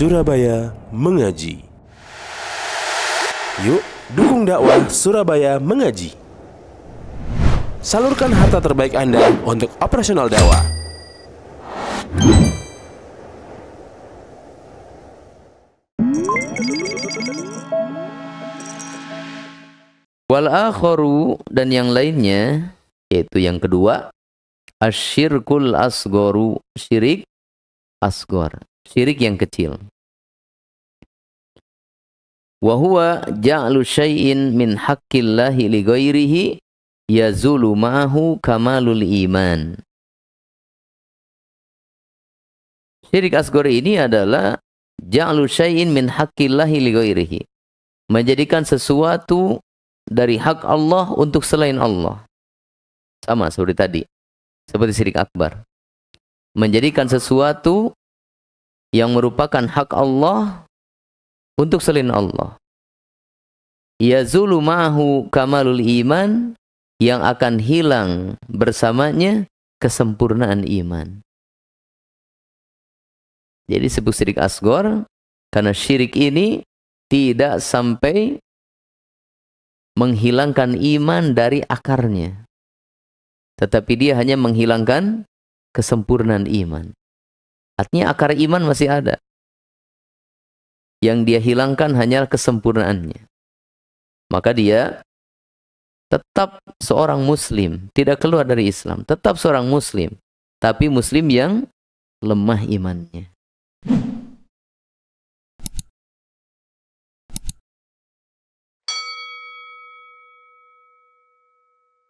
Surabaya Mengaji. Yuk, dukung dakwah Surabaya Mengaji. Salurkan harta terbaik Anda untuk operasional dakwah. Wal akharu dan yang lainnya yaitu yang kedua asyirkul asgoru syirik asgor syirik yang kecil. Wa huwa ja'lu syai'in min haqqillahi li ghairihi yazulu ma'ahu kamalul iman. Syirik asgor ini adalah ja'lu syai'in min haqqillahi li ghairihi. Menjadikan sesuatu dari hak Allah untuk selain Allah. Sama seperti tadi. Seperti syirik akbar. Menjadikan sesuatu yang merupakan hak Allah untuk selain Allah. Yazulu ma'ahu kamalul iman yang akan hilang bersamanya kesempurnaan iman. Jadi sebut syirik asgor karena syirik ini tidak sampai menghilangkan iman dari akarnya. Tetapi dia hanya menghilangkan kesempurnaan iman. Artinya akar iman masih ada. Yang dia hilangkan hanyalah kesempurnaannya. Maka dia tetap seorang muslim, tidak keluar dari Islam, tetap seorang muslim, tapi muslim yang lemah imannya.